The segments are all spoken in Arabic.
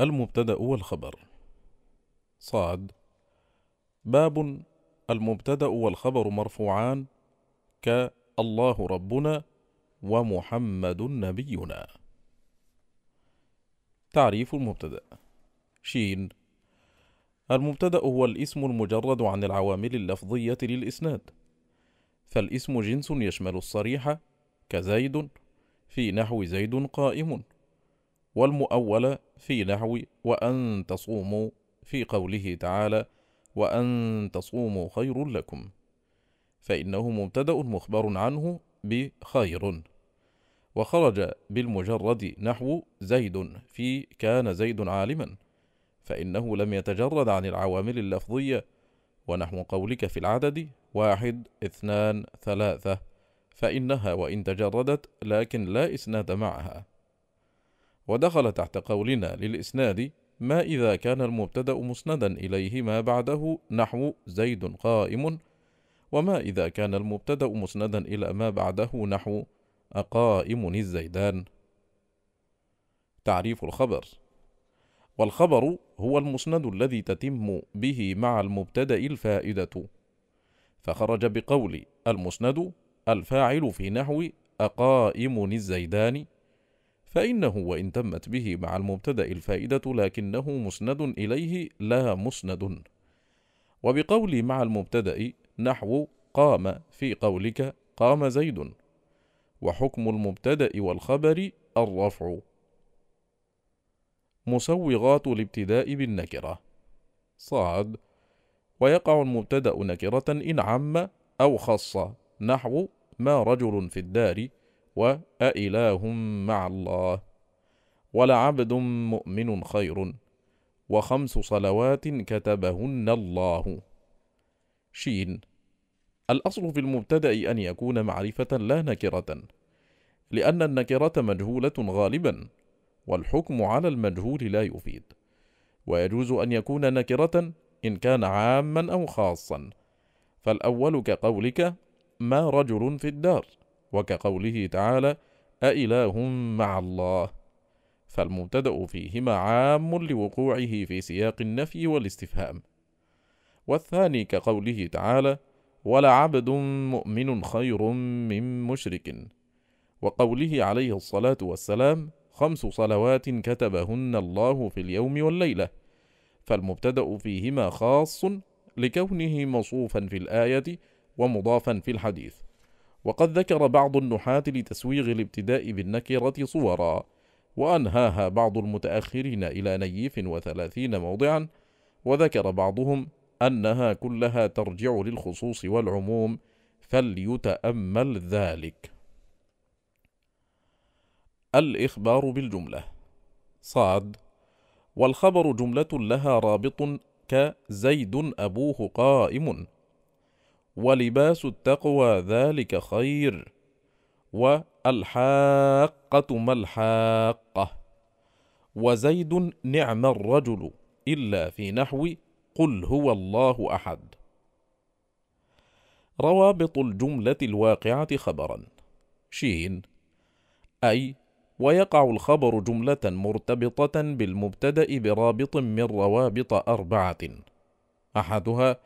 المبتدأ والخبر صاد باب المبتدأ والخبر مرفوعان كالله ربنا ومحمد نبينا تعريف المبتدأ شين المبتدأ هو الاسم المجرد عن العوامل اللفظية للإسناد فالاسم جنس يشمل الصريح كزيد في نحو زيد قائم والمؤولة في نحو وأن تصوموا في قوله تعالى وأن تصوموا خير لكم فإنه مبتدأ مخبر عنه بخير وخرج بالمجرد نحو زيد في كان زيد عالما فإنه لم يتجرد عن العوامل اللفظية ونحو قولك في العدد واحد اثنان ثلاثة فإنها وإن تجردت لكن لا إسناد معها ودخل تحت قولنا للإسناد ما إذا كان المبتدأ مسندا إليه ما بعده نحو زيد قائم وما إذا كان المبتدأ مسندا إلى ما بعده نحو أقائم الزيدان تعريف الخبر والخبر هو المسند الذي تتم به مع المبتدأ الفائدة فخرج بقول المسند الفاعل في نحو أقائم الزيدان فإنه وإن تمت به مع المبتدأ الفائدة لكنه مسند إليه لا مسند وبقول مع المبتدأ نحو قام في قولك قام زيد وحكم المبتدأ والخبر الرفع مسوغات الابتداء بالنكرة صاد ويقع المبتدأ نكرة إن عم أو خص نحو ما رجل في الدار وأإله مع الله ولعبد مؤمن خير وخمس صلوات كتبهن الله شين الأصل في المبتدأ أن يكون معرفة لا نكرة لأن النكرة مجهولة غالبا والحكم على المجهول لا يفيد ويجوز أن يكون نكرة إن كان عاما أو خاصا فالأول كقولك ما رجل في الدار وكقوله تعالى أإله مع الله فالمبتدأ فيهما عام لوقوعه في سياق النفي والاستفهام والثاني كقوله تعالى ولعبد مؤمن خير من مشرك وقوله عليه الصلاة والسلام خمس صلوات كتبهن الله في اليوم والليلة فالمبتدأ فيهما خاص لكونه موصوفا في الآية ومضافا في الحديث وقد ذكر بعض النحاة لتسويغ الابتداء بالنكرة صورا وأنهاها بعض المتأخرين إلى نيف وثلاثين موضعا وذكر بعضهم أنها كلها ترجع للخصوص والعموم فليتأمل ذلك الإخبار بالجملة صاد والخبر جملة لها رابط كزيد أبوه قائم ولباس التقوى ذلك خير والحاقة ما الحاقة وزيد نعم الرجل إلا في نحو قل هو الله أحد روابط الجملة الواقعة خبرا شين أي ويقع الخبر جملة مرتبطة بالمبتدأ برابط من روابط أربعة أحدها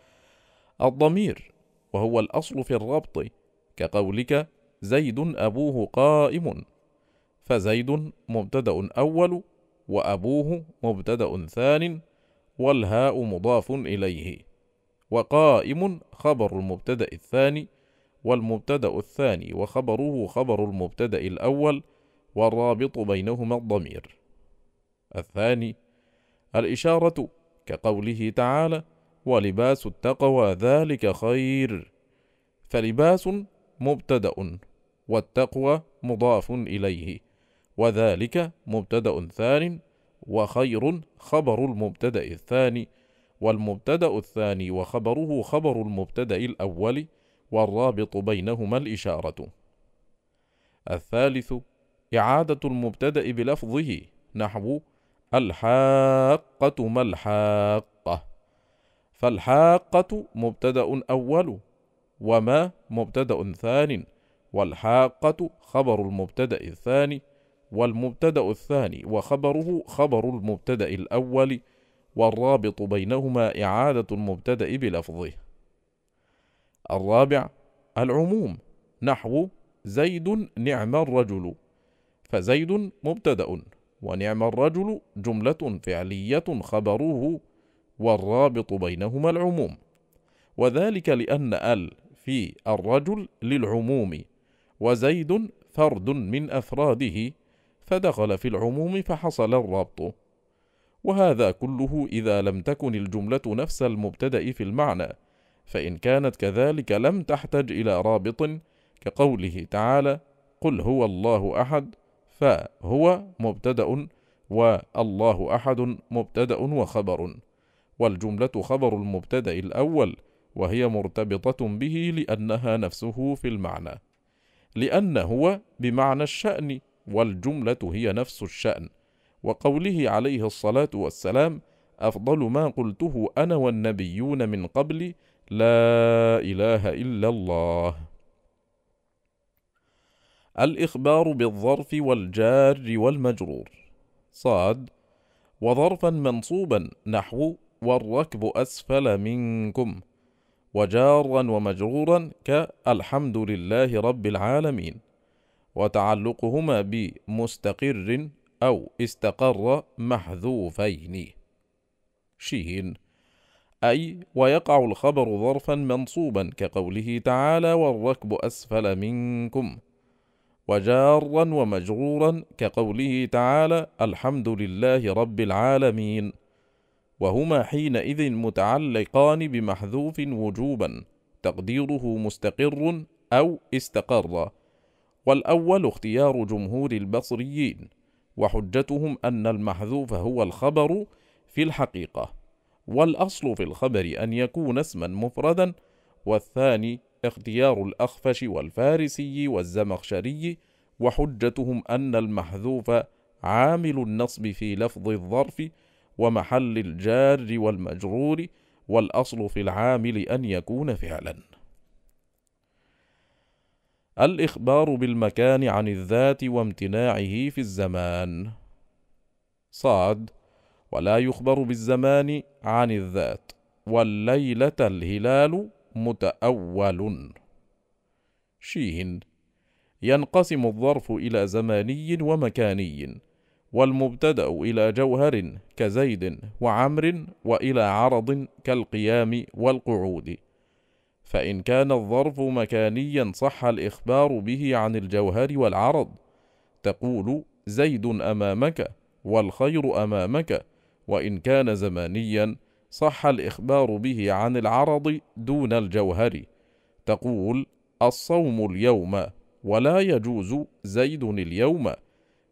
الضمير وهو الأصل في الربط كقولك زيد أبوه قائم فزيد مبتدأ أول وأبوه مبتدأ ثان والهاء مضاف إليه وقائم خبر المبتدأ الثاني والمبتدأ الثاني وخبره خبر المبتدأ الأول والرابط بينهما الضمير الثاني الإشارة كقوله تعالى ولباس التقوى ذلك خير فلباس مبتدا والتقوى مضاف اليه وذلك مبتدا ثان وخير خبر المبتدا الثاني والمبتدا الثاني وخبره خبر المبتدا الاول والرابط بينهما الاشاره الثالث اعاده المبتدا بلفظه نحو الحاقه ما الحاقه فالحاقة مبتدأ أول وما مبتدأ ثان والحاقة خبر المبتدأ الثاني والمبتدأ الثاني وخبره خبر المبتدأ الأول والرابط بينهما إعادة المبتدأ بلفظه. الرابع العموم نحو زيد نعم الرجل فزيد مبتدأ ونعم الرجل جملة فعلية خبره والرابط بينهما العموم وذلك لأن ال في الرجل للعموم وزيد فرد من أفراده فدخل في العموم فحصل الربط وهذا كله إذا لم تكن الجملة نفس المبتدأ في المعنى فإن كانت كذلك لم تحتج إلى رابط كقوله تعالى قل هو الله أحد فهو مبتدأ والله أحد مبتدأ وخبر والجملة خبر المبتدأ الأول وهي مرتبطة به لأنها نفسه في المعنى لأن هو بمعنى الشأن والجملة هي نفس الشأن وقوله عليه الصلاة والسلام أفضل ما قلته أنا والنبيون من قبل لا إله إلا الله الإخبار بالظرف والجار والمجرور صاد وظرفا منصوبا نحو والركب أسفل منكم وجارا ومجرورا كالحمد لله رب العالمين وتعلقهما بمستقر أو استقر محذوفين شين أي ويقع الخبر ظرفا منصوبا كقوله تعالى والركب أسفل منكم وجارا ومجرورا كقوله تعالى الحمد لله رب العالمين وهما حينئذ متعلقان بمحذوف وجوبا تقديره مستقر أو استقر والأول اختيار جمهور البصريين وحجتهم أن المحذوف هو الخبر في الحقيقة والأصل في الخبر أن يكون اسما مفردا والثاني اختيار الأخفش والفارسي والزمخشري وحجتهم أن المحذوف عامل النصب في لفظ الظرف ومحل الجار والمجرور والأصل في العامل أن يكون فعلا الإخبار بالمكان عن الذات وامتناعه في الزمان صاد ولا يخبر بالزمان عن الذات والليلة الهلال متأول شيه ينقسم الظرف إلى زماني ومكاني والمبتدا الى جوهر كزيد وعمر والى عرض كالقيام والقعود فان كان الظرف مكانيا صح الاخبار به عن الجوهر والعرض تقول زيد امامك والخير امامك وان كان زمانيا صح الاخبار به عن العرض دون الجوهر تقول الصوم اليوم ولا يجوز زيد اليوم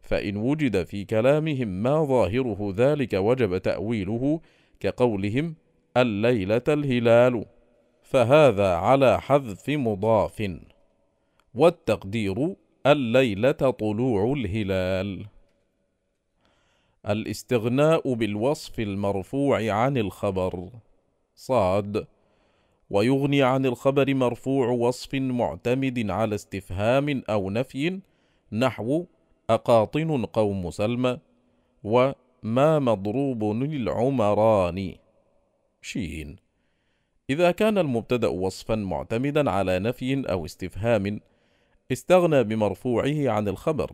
فإن وجد في كلامهم ما ظاهره ذلك وجب تأويله كقولهم الليلة الهلال فهذا على حذف مضاف والتقدير الليلة طلوع الهلال الاستغناء بالوصف المرفوع عن الخبر صاد ويغني عن الخبر مرفوع وصف معتمد على استفهام أو نفي نحو أقاطن قوم سلمى وما مضروب للعمران شين إذا كان المبتدأ وصفا معتمدا على نفي أو استفهام استغنى بمرفوعه عن الخبر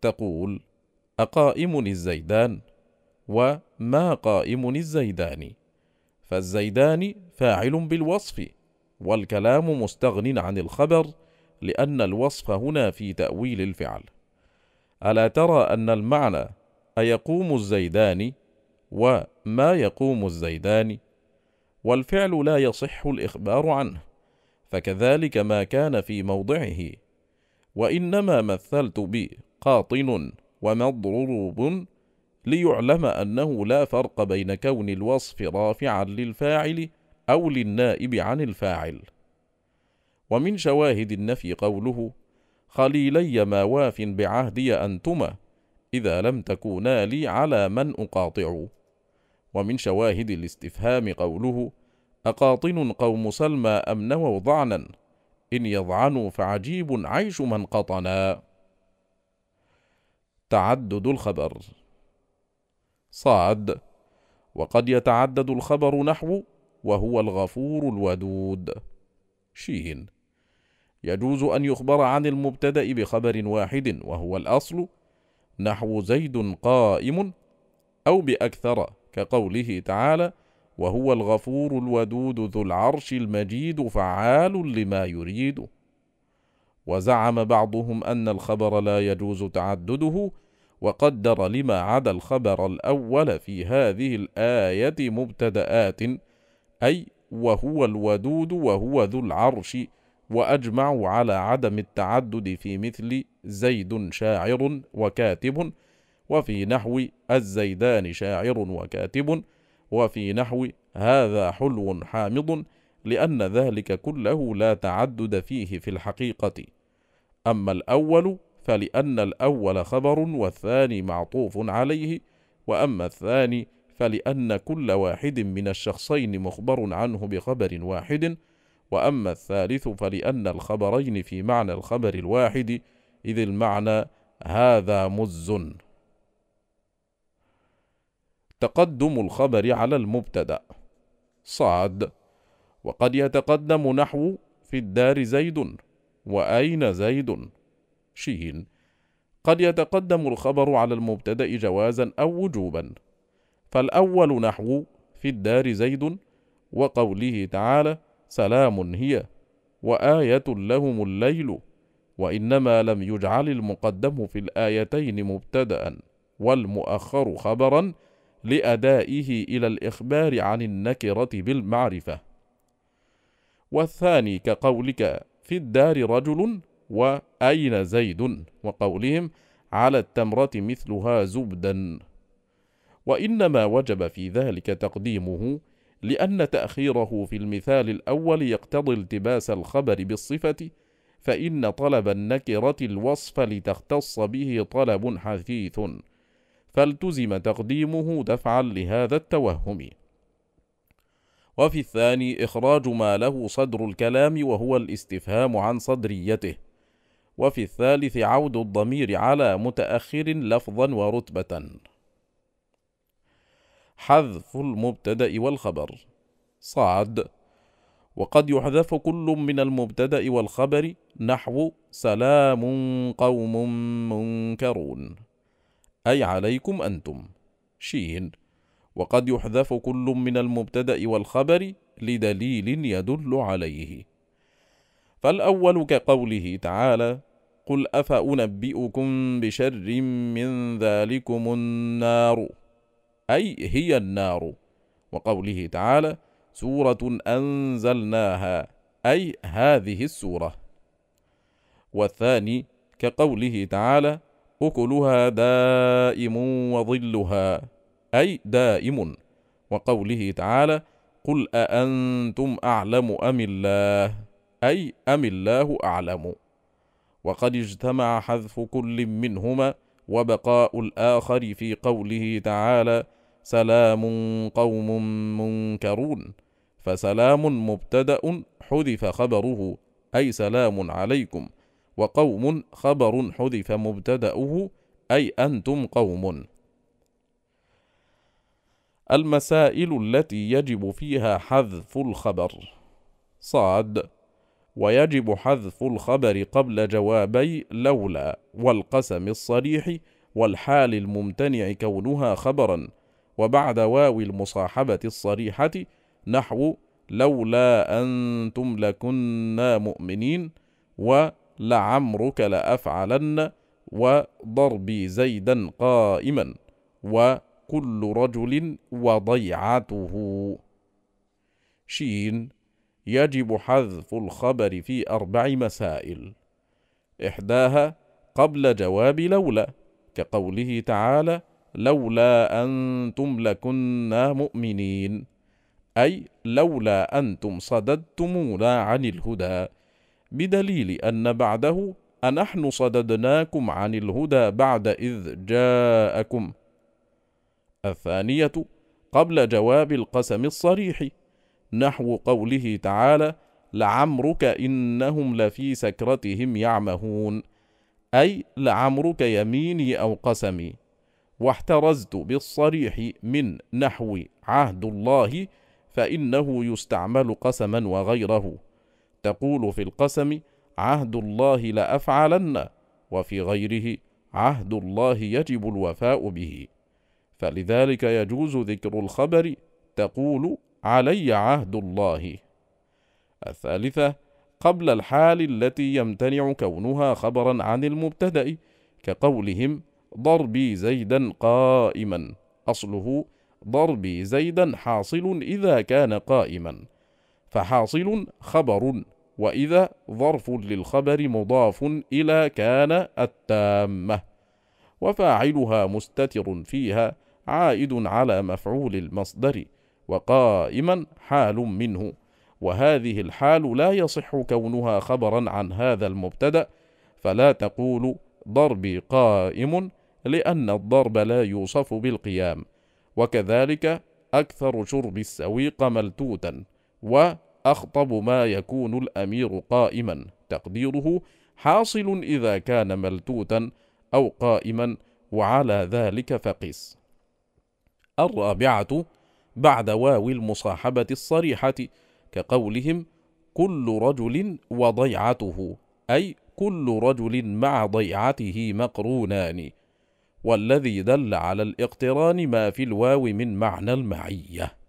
تقول أقائم الزيدان وما قائم الزيدان فالزيدان فاعل بالوصف والكلام مستغن عن الخبر لأن الوصف هنا في تأويل الفعل ألا ترى أن المعنى أيقوم الزيدان وما يقوم الزيدان والفعل لا يصح الإخبار عنه فكذلك ما كان في موضعه وإنما مثلت بقاطن ومضروب ليعلم أنه لا فرق بين كون الوصف رافعا للفاعل أو للنائب عن الفاعل ومن شواهد النفي قوله خليلي ما واف بعهدي أنتما إذا لم تكونا لي على من أقاطع ومن شواهد الاستفهام قوله أقاطن قوم سلمى أم نووا ضعنا إن يضعنوا فعجيب عيش من قطنا تعدد الخبر صعد وقد يتعدد الخبر نحو وهو الغفور الودود شين يجوز أن يخبر عن المبتدأ بخبر واحد وهو الأصل نحو زيد قائم أو بأكثر كقوله تعالى وهو الغفور الودود ذو العرش المجيد فعال لما يريد وزعم بعضهم أن الخبر لا يجوز تعدده وقدر لما عدا الخبر الأول في هذه الآية مبتدآت أي وهو الودود وهو ذو العرش وأجمعوا على عدم التعدد في مثل زيد شاعر وكاتب وفي نحو الزيدان شاعر وكاتب وفي نحو هذا حلو حامض لأن ذلك كله لا تعدد فيه في الحقيقة أما الأول فلأن الأول خبر والثاني معطوف عليه وأما الثاني فلأن كل واحد من الشخصين مخبر عنه بخبر واحد وأما الثالث فلأن الخبرين في معنى الخبر الواحد إذ المعنى هذا مز تقدم الخبر على المبتدأ صعد وقد يتقدم نحو في الدار زيد وأين زيد شين قد يتقدم الخبر على المبتدأ جوازا أو وجوبا فالأول نحو في الدار زيد وقوله تعالى سلام هي وآية لهم الليل وإنما لم يجعل المقدم في الآيتين مبتدأ والمؤخر خبرا لأدائه إلى الإخبار عن النكرة بالمعرفة والثاني كقولك في الدار رجل وأين زيد وقولهم على التمرة مثلها زبدا وإنما وجب في ذلك تقديمه لأن تأخيره في المثال الأول يقتضي التباس الخبر بالصفة فإن طلب النكرة الوصف لتختص به طلب حثيث فالتزم تقديمه دفعا لهذا التوهم وفي الثاني إخراج ما له صدر الكلام وهو الاستفهام عن صدريته وفي الثالث عود الضمير على متأخر لفظا ورتبة حذف المبتدأ والخبر صعد وقد يحذف كل من المبتدأ والخبر نحو سلام قوم منكرون أي عليكم أنتم شين وقد يحذف كل من المبتدأ والخبر لدليل يدل عليه فالأول كقوله تعالى قل أفأنبئكم بشر من ذلكم النار أي هي النار وقوله تعالى سورة أنزلناها أي هذه السورة والثاني كقوله تعالى أكلها دائم وظلها أي دائم وقوله تعالى قل أأنتم أعلم أم الله أي أم الله أعلم وقد اجتمع حذف كل منهما وبقاء الآخر في قوله تعالى سلام قوم منكرون فسلام مبتدا حذف خبره اي سلام عليكم وقوم خبر حذف مبتداه اي انتم قوم المسائل التي يجب فيها حذف الخبر صاد ويجب حذف الخبر قبل جوابي لولا والقسم الصريح والحال الممتنع كونها خبرًا وبعد واو المصاحبة الصريحة نحو لولا أنتم لكنا مؤمنين ولعمرك لأفعلن وضربي زيدا قائما وكل رجل وضيعته شين يجب حذف الخبر في أربع مسائل إحداها قبل جواب لولا كقوله تعالى لولا أنتم لكنا مؤمنين أي لولا أنتم صددتمونا عن الهدى بدليل أن بعده أنحن صددناكم عن الهدى بعد إذ جاءكم الثانية قبل جواب القسم الصريح نحو قوله تعالى لعمرك إنهم لفي سكرتهم يعمهون أي لعمرك يميني أو قسمي واحترزت بالصريح من نحو عهد الله فإنه يستعمل قسما وغيره تقول في القسم عهد الله لأفعلن وفي غيره عهد الله يجب الوفاء به فلذلك يجوز ذكر الخبر تقول علي عهد الله الثالثة قبل الحال التي يمتنع كونها خبرا عن المبتدأ كقولهم ضربي زيدا قائما أصله ضربي زيدا حاصل إذا كان قائما فحاصل خبر وإذا ظرف للخبر مضاف إلى كان التامة وفاعلها مستتر فيها عائد على مفعول المصدر وقائما حال منه وهذه الحال لا يصح كونها خبرا عن هذا المبتدأ فلا تقول ضربي قائم لأن الضرب لا يوصف بالقيام وكذلك أكثر شرب السويق ملتوتا وأخطب ما يكون الأمير قائما تقديره حاصل إذا كان ملتوتا أو قائما وعلى ذلك فقس الرابعة بعد واو المصاحبة الصريحة كقولهم كل رجل وضيعته أي كل رجل مع ضيعته مقرونان والذي دل على الاقتران ما في الواو من معنى المعيه